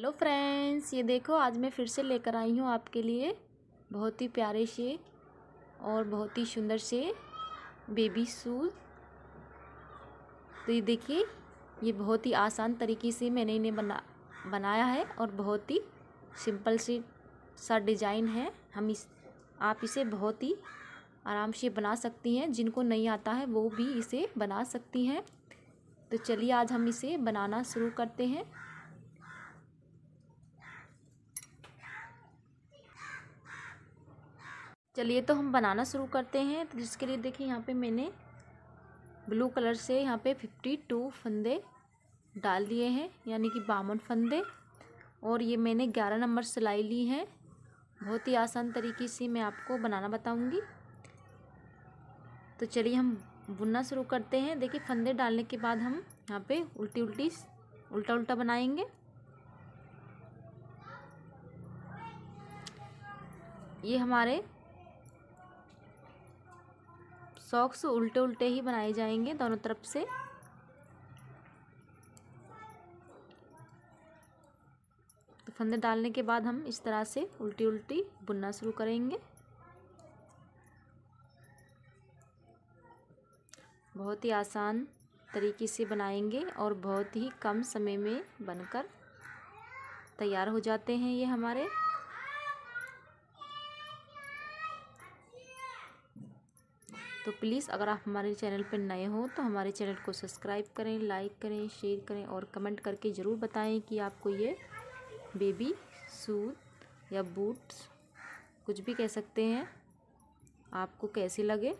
hello friends ये देखो आज मैं फिर से लेकर आई हूँ आपके लिए बहुत ही प्यारे से और बहुत ही सुंदर से बेबी शूज तो ये देखिए ये बहुत ही आसान तरीके से मैंने इन्हें बना बनाया है और बहुत ही सिंपल सी सा डिज़ाइन है हम इस आप इसे बहुत ही आराम से बना सकती हैं जिनको नहीं आता है वो भी इसे बना सकती हैं तो चलिए आज हम इसे बनाना शुरू करते हैं चलिए तो हम बनाना शुरू करते हैं तो जिसके लिए देखिए यहाँ पे मैंने ब्लू कलर से यहाँ पे फिफ्टी टू फंदे डाल दिए हैं यानी कि बावन फंदे और ये मैंने ग्यारह नंबर सिलाई ली है बहुत ही आसान तरीके से मैं आपको बनाना बताऊँगी तो चलिए हम बुनना शुरू करते हैं देखिए फंदे डालने के बाद हम यहाँ पे उल्टी उल्टी उल्टा उल्टा बनाएंगे ये हमारे सॉक्स उल्टे उल्टे ही बनाए जाएंगे दोनों तरफ से तो फंदे डालने के बाद हम इस तरह से उल्टी उल्टी बुनना शुरू करेंगे बहुत ही आसान तरीके से बनाएंगे और बहुत ही कम समय में बनकर तैयार हो जाते हैं ये हमारे तो प्लीज़ अगर आप हमारे चैनल पर नए हो तो हमारे चैनल को सब्सक्राइब करें लाइक करें शेयर करें और कमेंट करके ज़रूर बताएं कि आपको ये बेबी सूट या बूट्स कुछ भी कह सकते हैं आपको कैसे लगे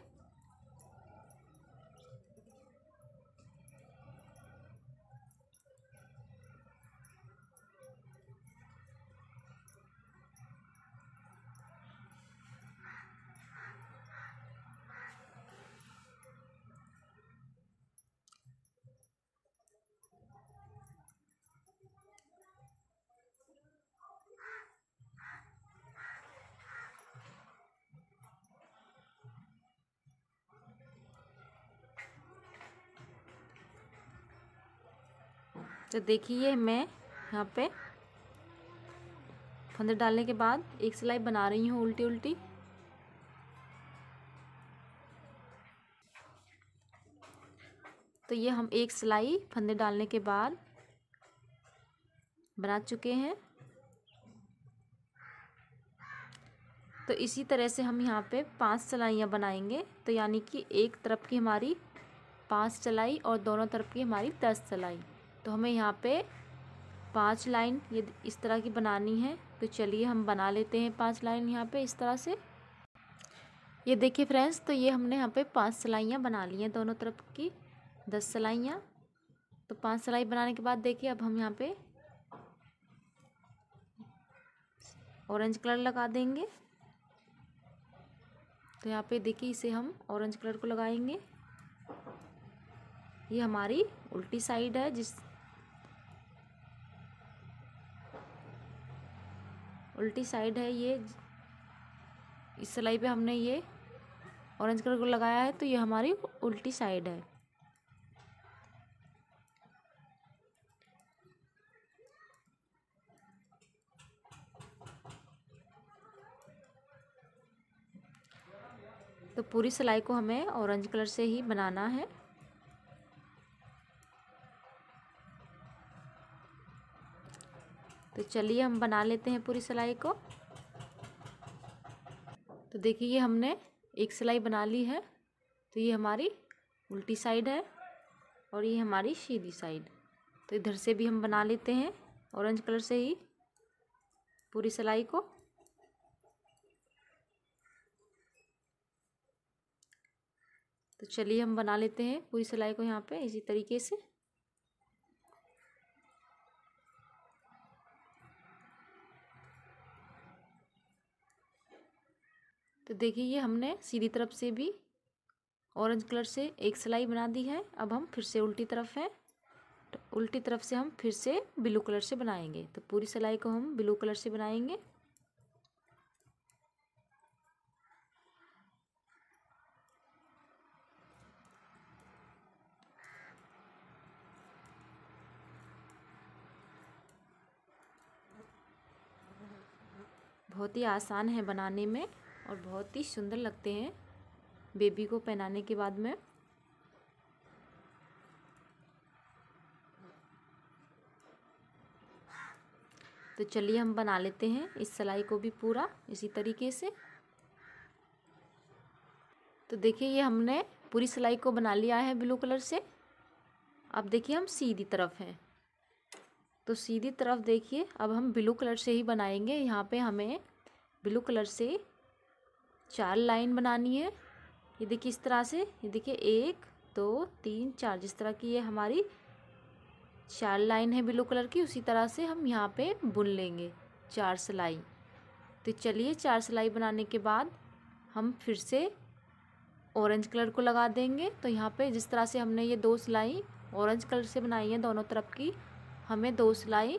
तो देखिए मैं यहाँ पे फंदे डालने के बाद एक सिलाई बना रही हूँ उल्टी उल्टी तो ये हम एक सिलाई फंदे डालने के बाद बना चुके हैं तो इसी तरह से हम यहाँ पे पांच सिलाइयाँ बनाएंगे तो यानी कि एक तरफ की हमारी पांच सिलाई और दोनों तरफ की हमारी दस सिलाई तो हमें यहाँ पे पांच लाइन ये इस तरह की बनानी है तो चलिए हम बना लेते हैं पांच लाइन यहाँ पे इस तरह से ये देखिए फ्रेंड्स तो ये हमने यहाँ पे पांच सिलाइयाँ बना ली हैं दोनों तरफ की दस सिलाइयाँ तो पांच सिलाई बनाने के बाद देखिए अब हम यहाँ पे ऑरेंज कलर लगा देंगे तो यहाँ पे देखिए इसे हम ऑरेंज कलर को लगाएंगे ये हमारी उल्टी साइड है जिस उल्टी साइड है ये इस सिलाई पे हमने ये ऑरेंज कलर को लगाया है तो ये हमारी उल्टी साइड है तो पूरी सिलाई को हमें ऑरेंज कलर से ही बनाना है तो चलिए हम बना लेते हैं पूरी सिलाई को तो देखिए ये हमने एक सिलाई बना ली है तो ये हमारी उल्टी साइड है और ये हमारी सीधी साइड तो इधर से भी हम बना लेते हैं ऑरेंज कलर से ही पूरी सिलाई को तो चलिए हम बना लेते हैं पूरी सिलाई को यहाँ पे इसी तरीके से तो देखिए ये हमने सीधी तरफ से भी ऑरेंज कलर से एक सिलाई बना दी है अब हम फिर से उल्टी तरफ हैं तो उल्टी तरफ से हम फिर से ब्लू कलर से बनाएंगे तो पूरी सिलाई को हम ब्लू कलर से बनाएंगे बहुत ही आसान है बनाने में और बहुत ही सुंदर लगते हैं बेबी को पहनाने के बाद में तो चलिए हम बना लेते हैं इस सलाई को भी पूरा इसी तरीके से तो देखिए ये हमने पूरी सिलाई को बना लिया है ब्लू कलर से अब देखिए हम सीधी तरफ हैं तो सीधी तरफ देखिए अब हम ब्लू कलर से ही बनाएंगे यहाँ पे हमें ब्लू कलर से चार लाइन बनानी है ये देखिए इस तरह से ये देखिए एक दो तीन चार जिस तरह की ये हमारी चार लाइन है ब्लू कलर की उसी तरह से हम यहाँ पे बुन लेंगे चार सिलाई तो चलिए चार सिलाई बनाने के बाद हम फिर से ऑरेंज कलर को लगा देंगे तो यहाँ पे जिस तरह से हमने ये दो सिलाई ऑरेंज कलर से बनाई है दोनों तरफ की हमें दो सिलाई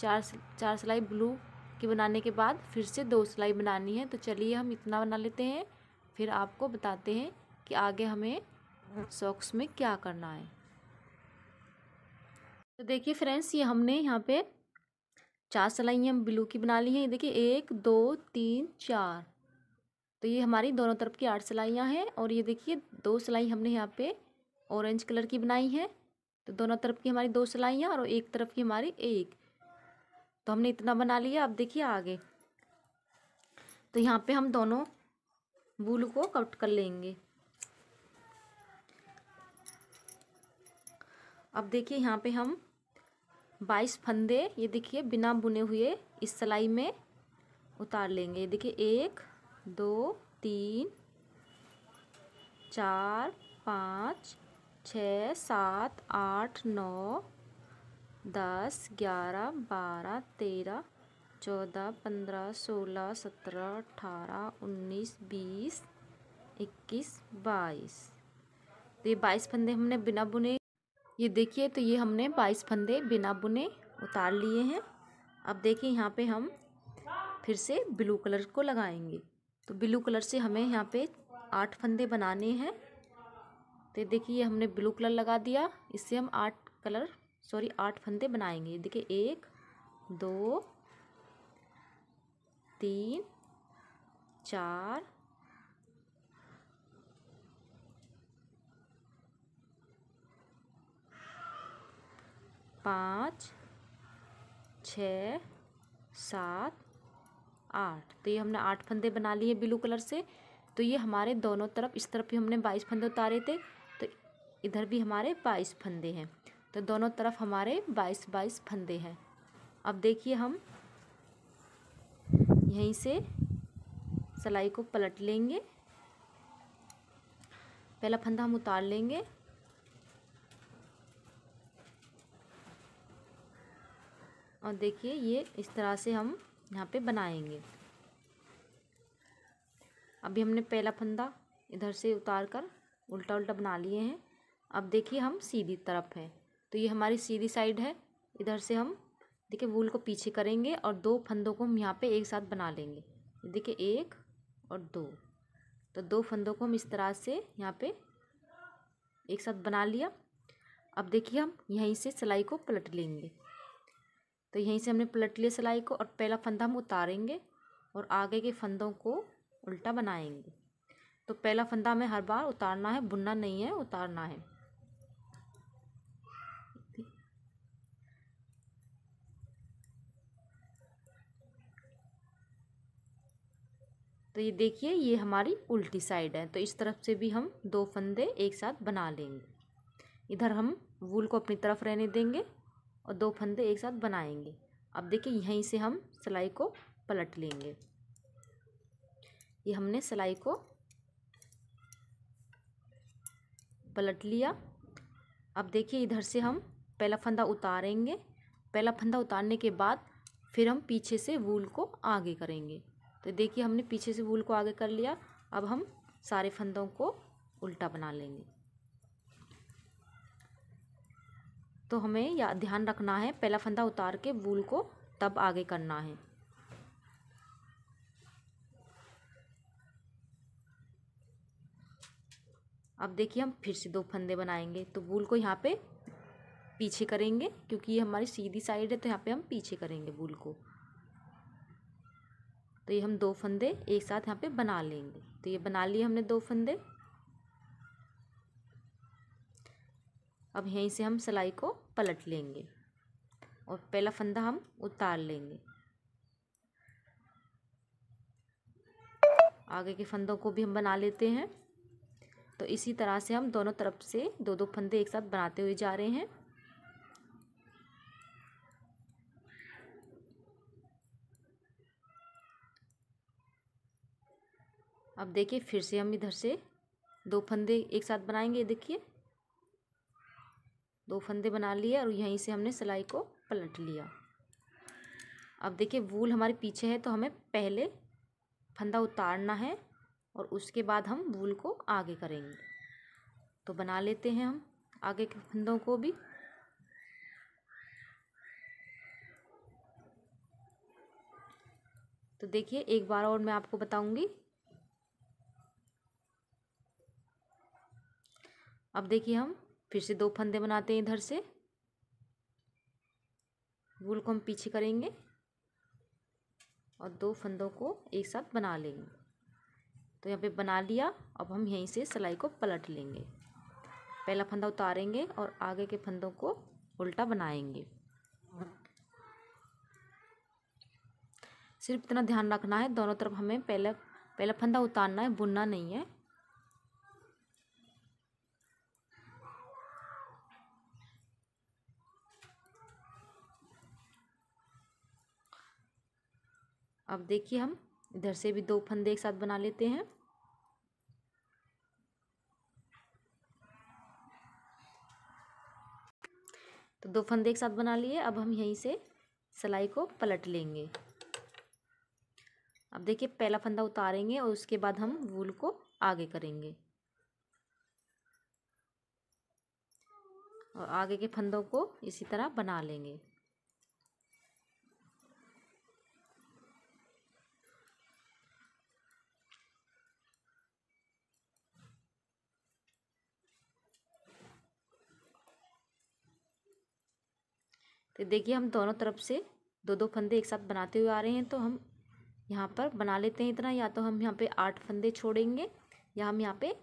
चार चार सिलाई ब्लू की बनाने के बाद फिर से दो सिलाई बनानी है तो चलिए हम इतना बना लेते हैं फिर आपको बताते हैं कि आगे हमें सॉक्स में क्या करना है तो देखिए फ्रेंड्स ये हमने यहाँ पे चार सिलाई हम ब्लू की बना ली हैं ये देखिए एक दो तीन चार तो ये हमारी दोनों तरफ की आठ सिलाइयाँ हैं और ये देखिए दो सिलाई हमने यहाँ पे ऑरेंज कलर की बनाई है तो दोनों तरफ की हमारी दो सिलाइयाँ और एक तरफ की हमारी एक तो हमने इतना बना लिया अब देखिए आगे तो यहाँ पे हम दोनों बूल को कट कर लेंगे अब देखिए यहाँ पे हम बाईस फंदे ये देखिए बिना बुने हुए इस सिलाई में उतार लेंगे ये देखिए एक दो तीन चार पाँच छ सात आठ नौ दस ग्यारह बारह तेरह चौदह पंद्रह सोलह सत्रह अठारह उन्नीस बीस इक्कीस बाईस तो ये बाईस फंदे हमने बिना बुने ये देखिए तो ये हमने बाईस फंदे बिना बुने उतार लिए हैं अब देखिए यहाँ पे हम फिर से ब्लू कलर को लगाएंगे तो ब्लू कलर से हमें यहाँ पे आठ फंदे बनाने हैं तो देखिए ये हमने ब्लू कलर लगा दिया इससे हम आठ कलर सॉरी आठ फंदे बनाएंगे देखिए एक दो तीन चार पाँच छ सात आठ तो ये हमने आठ फंदे बना लिए ब्लू कलर से तो ये हमारे दोनों तरफ इस तरफ भी हमने बाईस फंदे उतारे थे तो इधर भी हमारे बाईस फंदे हैं तो दोनों तरफ हमारे बाईस बाईस फंदे हैं अब देखिए हम यहीं से सलाई को पलट लेंगे पहला फंदा हम उतार लेंगे और देखिए ये इस तरह से हम यहाँ पे बनाएंगे अभी हमने पहला फंदा इधर से उतार कर उल्टा उल्टा बना लिए हैं अब देखिए हम सीधी तरफ हैं तो ये हमारी सीधी साइड है इधर से हम देखिए वूल को पीछे करेंगे और दो फंदों को हम यहाँ पे एक साथ बना लेंगे देखिए एक और दो तो दो फंदों को हम इस तरह से यहाँ पे एक साथ बना लिया अब देखिए हम यहीं से सिलाई को पलट लेंगे तो यहीं से हमने पलट लिया सिलाई को और पहला फंदा हम उतारेंगे और आगे के फंदों को उल्टा बनाएंगे तो पहला फंदा हमें हर बार उतारना है बुनना नहीं है उतारना है तो ये देखिए ये हमारी उल्टी साइड है तो इस तरफ से भी हम दो फंदे एक साथ बना लेंगे इधर हम वूल को अपनी तरफ रहने देंगे और दो फंदे एक साथ बनाएंगे अब देखिए यहीं से हम सिलाई को पलट लेंगे ये हमने सिलाई को पलट लिया अब देखिए इधर से हम पहला फंदा उतारेंगे पहला फंदा उतारने के बाद फिर हम पीछे से वूल को आगे करेंगे तो देखिए हमने पीछे से वूल को आगे कर लिया अब हम सारे फंदों को उल्टा बना लेंगे तो हमें या ध्यान रखना है पहला फंदा उतार के वूल को तब आगे करना है अब देखिए हम फिर से दो फंदे बनाएंगे तो वूल को यहाँ पे पीछे करेंगे क्योंकि ये हमारी सीधी साइड है तो यहाँ पे हम पीछे करेंगे वूल को तो ये हम दो फंदे एक साथ यहाँ पे बना लेंगे तो ये बना लिए हमने दो फंदे अब यहीं से हम सिलाई को पलट लेंगे और पहला फंदा हम उतार लेंगे आगे के फंदों को भी हम बना लेते हैं तो इसी तरह से हम दोनों तरफ से दो दो फंदे एक साथ बनाते हुए जा रहे हैं अब देखिए फिर से हम इधर से दो फंदे एक साथ बनाएंगे देखिए दो फंदे बना लिए और यहीं से हमने सिलाई को पलट लिया अब देखिए वूल हमारे पीछे है तो हमें पहले फंदा उतारना है और उसके बाद हम वूल को आगे करेंगे तो बना लेते हैं हम आगे के फंदों को भी तो देखिए एक बार और मैं आपको बताऊंगी अब देखिए हम फिर से दो फंदे बनाते हैं इधर से वूल को हम पीछे करेंगे और दो फंदों को एक साथ बना लेंगे तो यहाँ पे बना लिया अब हम यहीं से सिलाई को पलट लेंगे पहला फंदा उतारेंगे और आगे के फंदों को उल्टा बनाएंगे सिर्फ इतना ध्यान रखना है दोनों तरफ हमें पहले पहला फंदा उतारना है बुनना नहीं है अब देखिए हम इधर से भी दो फंदे एक साथ बना लेते हैं तो दो फंदे एक साथ बना लिए अब हम यहीं से सिलाई को पलट लेंगे अब देखिए पहला फंदा उतारेंगे और उसके बाद हम वूल को आगे करेंगे और आगे के फंदों को इसी तरह बना लेंगे तो देखिए हम दोनों तरफ से दो दो फंदे एक साथ बनाते हुए आ रहे हैं तो हम यहाँ पर बना लेते हैं इतना या तो हम यहाँ पे आठ फंदे छोड़ेंगे या हम यहाँ पे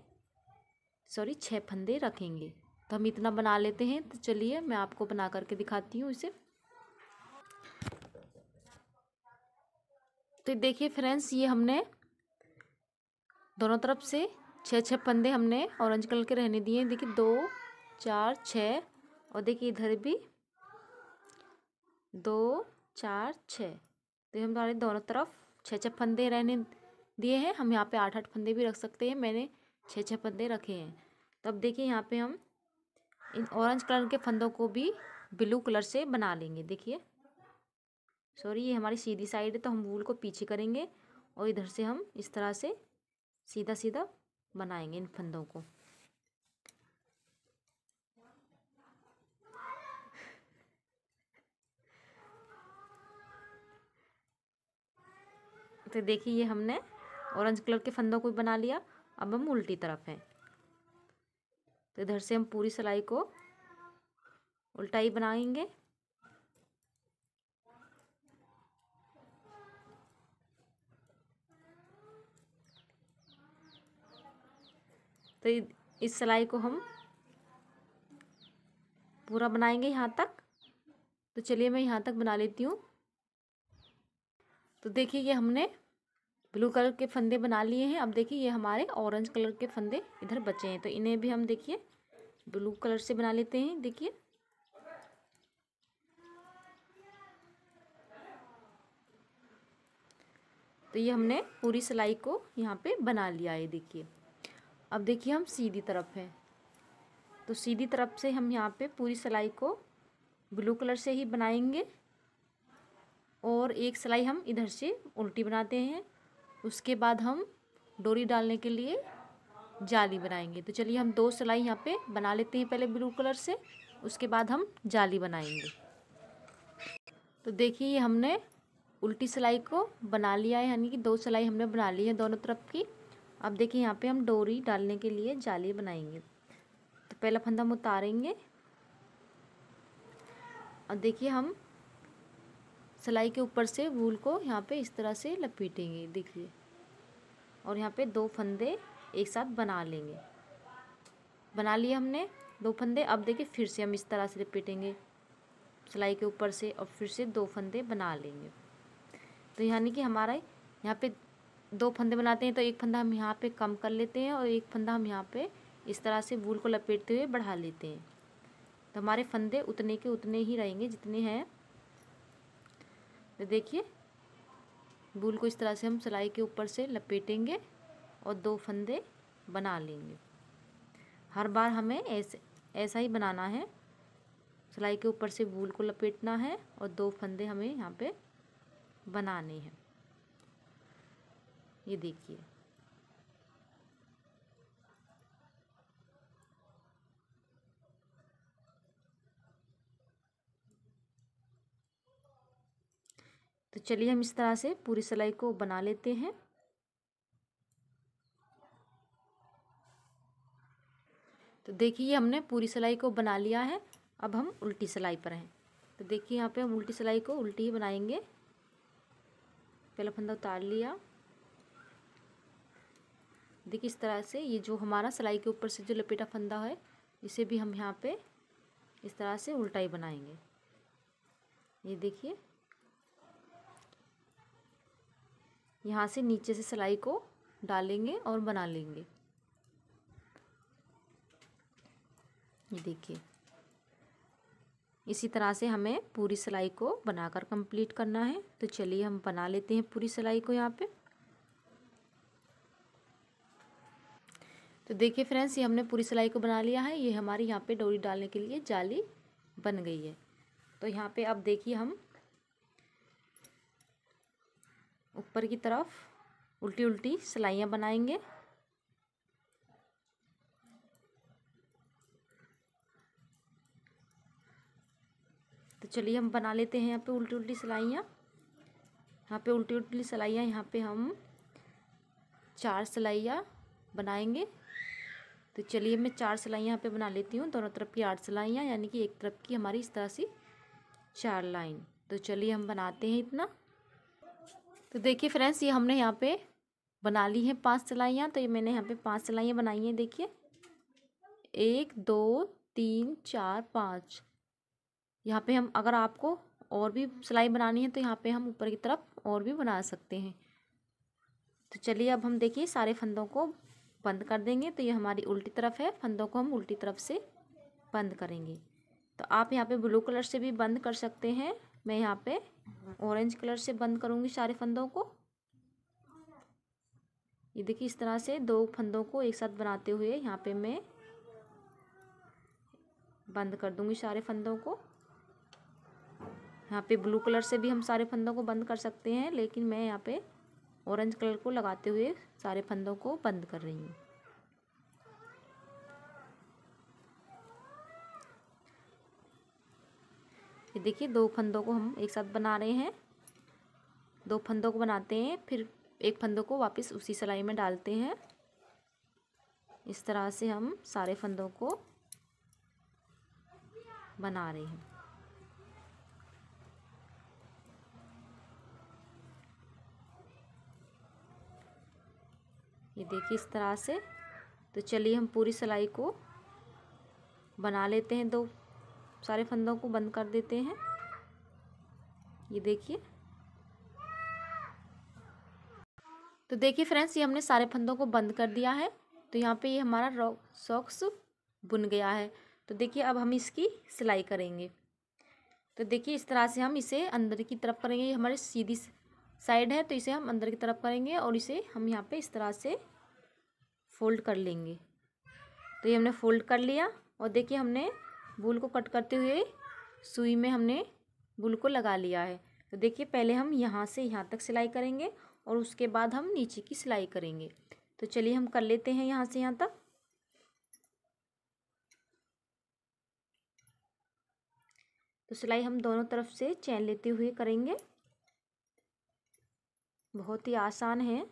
सॉरी छः फंदे रखेंगे तो हम इतना बना लेते हैं तो चलिए मैं आपको बना करके दिखाती हूँ इसे तो देखिए फ्रेंड्स ये हमने दोनों तरफ से छः छः फंदे हमने ऑरेंज कलर के रहने दिए देखिए दो चार छः और देखिए इधर भी दो चार छः तो हमारे दोनों तरफ छः छः फंदे रहने दिए हैं हम यहाँ पे आठ आठ फंदे भी रख सकते हैं मैंने छः छः फंदे रखे हैं तो अब देखिए यहाँ पे हम इन ऑरेंज कलर के फंदों को भी ब्लू कलर से बना लेंगे देखिए सॉरी ये हमारी सीधी साइड है तो हम वूल को पीछे करेंगे और इधर से हम इस तरह से सीधा सीधा बनाएंगे इन फंदों को सकते तो देखिए ये हमने ऑरेंज कलर के फंदों को बना लिया अब हम उल्टी तरफ हैं तो इधर से हम पूरी सिलाई को उल्टा ही बनाएंगे तो इस सिलाई को हम पूरा बनाएंगे यहाँ तक तो चलिए मैं यहाँ तक बना लेती हूँ तो देखिए ये हमने ब्लू कलर के फंदे बना लिए हैं अब देखिए ये हमारे ऑरेंज कलर के फंदे इधर बचे हैं तो इन्हें भी हम देखिए ब्लू कलर से बना लेते हैं देखिए तो ये हमने पूरी सिलाई को यहाँ पे बना लिया है देखिए अब देखिए हम सीधी तरफ हैं तो सीधी तरफ से हम यहाँ पे पूरी सिलाई को ब्लू कलर से ही बनाएंगे और एक सिलाई हम इधर से उल्टी बनाते हैं उसके बाद हम डोरी डालने के लिए जाली बनाएंगे तो चलिए हम दो सिलाई यहाँ पे बना लेते हैं पहले ब्लू कलर से उसके बाद हम जाली बनाएंगे तो देखिए हमने उल्टी सिलाई को बना लिया है यानी कि दो सिलाई हमने बना ली है दोनों तरफ की अब देखिए यहाँ पे हम डोरी डालने के लिए जाली बनाएंगे तो पहला फंदा हम उतारेंगे और देखिए हम सिलाई के ऊपर से वूल को यहाँ पे इस तरह से लपेटेंगे देखिए और यहाँ पे दो फंदे एक साथ बना लेंगे बना लिए हमने दो फंदे अब देखिए फिर से हम इस तरह से लपेटेंगे सिलाई के ऊपर से और फिर से दो फंदे बना लेंगे तो यानी कि हमारा यहाँ पे दो फंदे बनाते हैं तो एक फंदा हम यहाँ पे कम कर लेते हैं और एक फंदा हम यहाँ पे इस तरह से वूल को लपेटते हुए बढ़ा लेते हैं तो हमारे फंदे उतने के उतने ही रहेंगे जितने हैं तो देखिए बुल को इस तरह से हम सिलाई के ऊपर से लपेटेंगे और दो फंदे बना लेंगे हर बार हमें ऐसे ऐसा ही बनाना है सिलाई के ऊपर से बूल को लपेटना है और दो फंदे हमें यहाँ पे बनाने हैं ये देखिए तो चलिए हम इस तरह से पूरी सिलाई को बना लेते हैं तो देखिए हमने पूरी सिलाई को बना लिया है अब हम उल्टी सिलाई पर हैं तो देखिए यहाँ पे हम उल्टी सिलाई को उल्टी ही बनाएंगे पहला फंदा उतार लिया देखिए इस तरह से ये जो हमारा सिलाई के ऊपर से जो लपेटा फंदा है इसे भी हम यहाँ पे इस तरह से उल्टा ही बनाएंगे ये देखिए यहाँ से नीचे से सिलाई को डालेंगे और बना लेंगे ये देखिए इसी तरह से हमें पूरी सिलाई को बनाकर कंप्लीट करना है तो चलिए हम बना लेते हैं पूरी सिलाई को यहाँ पे तो देखिए फ्रेंड्स ये हमने पूरी सिलाई को बना लिया है ये हमारी यहाँ पे डोरी डालने के लिए जाली बन गई है तो यहाँ पे अब देखिए हम ऊपर की तरफ उल्टी उल्टी सिलाइयाँ बनाएंगे तो चलिए हम बना लेते हैं यहाँ पे उल्टी उल्टी सिलाइयाँ यहाँ पे उल्टी उल्टी सिलाइयाँ यहाँ पे हम चार सिलाइयाँ बनाएंगे तो चलिए मैं चार सिलाइयाँ यहाँ पे बना लेती हूँ दोनों तरफ की आठ सिलाइयाँ यानी कि एक तरफ की हमारी इस तरह से चार लाइन तो चलिए हम बनाते हैं इतना तो देखिए फ्रेंड्स ये हमने यहाँ पे बना ली है पांच सिलाइयाँ तो ये मैंने यहाँ पे पांच सिलाइयाँ बनाई हैं देखिए एक दो तीन चार पाँच यहाँ पे हम अगर आपको और भी सिलाई बनानी है तो यहाँ पे हम ऊपर की तरफ और भी बना सकते हैं तो चलिए अब हम देखिए सारे फंदों को बंद कर देंगे तो ये हमारी उल्टी तरफ है फंदों को हम उल्टी तरफ से बंद करेंगे तो आप यहाँ पे ब्लू कलर से भी बंद कर सकते हैं मैं यहाँ पे ऑरेंज कलर से बंद करूँगी सारे फंदों को ये देखिए इस तरह से दो फंदों को एक साथ बनाते हुए यहाँ पे मैं बंद कर दूँगी सारे फंदों को यहाँ पे ब्लू कलर से भी हम सारे फंदों को बंद कर सकते हैं लेकिन मैं यहाँ पे ऑरेंज कलर को लगाते हुए सारे फंदों को बंद कर रही हूँ ये देखिए दो फंदों को हम एक साथ बना रहे हैं दो फंदों को बनाते हैं फिर एक फंदों को वापस उसी सिलाई में डालते हैं इस तरह से हम सारे फंदों को बना रहे हैं ये देखिए इस तरह से तो चलिए हम पूरी सिलाई को बना लेते हैं दो सारे फंदों को बंद कर देते हैं ये देखिए तो देखिए फ्रेंड्स ये हमने सारे फंदों को बंद कर दिया है तो यहाँ पे ये हमारा सॉक्स बुन गया है तो देखिए अब हम इसकी सिलाई करेंगे तो देखिए इस तरह से हम इसे अंदर की तरफ करेंगे ये हमारी सीधी साइड है तो इसे हम अंदर की तरफ करेंगे और इसे हम यहाँ पे इस तरह से फोल्ड कर लेंगे तो ये हमने फोल्ड कर लिया और देखिए हमने बुल को कट करते हुए सुई में हमने बुल को लगा लिया है तो देखिए पहले हम यहाँ से यहाँ तक सिलाई करेंगे और उसके बाद हम नीचे की सिलाई करेंगे तो चलिए हम कर लेते हैं यहाँ से यहाँ तक तो सिलाई हम दोनों तरफ से चैन लेते हुए करेंगे बहुत ही आसान है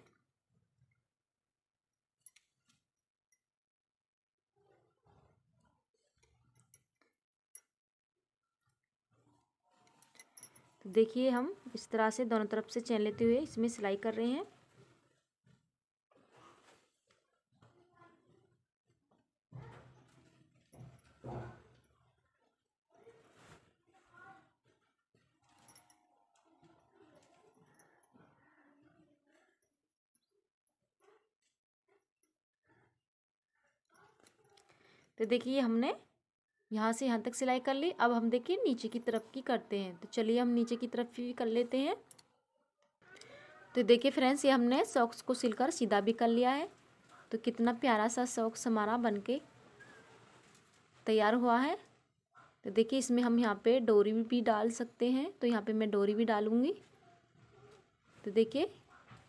तो देखिए हम इस तरह से दोनों तरफ से चैन लेते हुए इसमें सिलाई कर रहे हैं तो देखिए हमने यहाँ से यहाँ तक सिलाई कर ली अब हम देखिए नीचे की तरफ की करते हैं तो चलिए हम नीचे की तरफ भी कर लेते हैं तो देखिए फ्रेंड्स ये हमने सॉक्स को सिलकर सीधा भी कर लिया है तो कितना प्यारा सा सॉक्स हमारा बनके तैयार हुआ है तो देखिए इसमें हम यहाँ पे डोरी भी डाल सकते हैं तो यहाँ पे मैं डोरी भी डालूँगी तो देखिए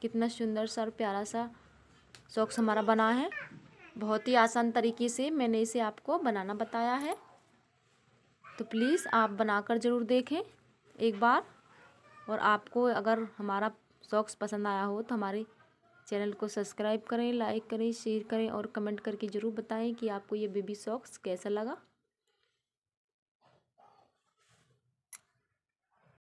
कितना सुंदर सा और प्यारा सा सॉक्स हमारा बना है बहुत ही आसान तरीके से मैंने इसे आपको बनाना बताया है तो प्लीज़ आप बनाकर ज़रूर देखें एक बार और आपको अगर हमारा सॉक्स पसंद आया हो तो हमारे चैनल को सब्सक्राइब करें लाइक करें शेयर करें और कमेंट करके ज़रूर बताएं कि आपको ये बेबी सॉक्स कैसा लगा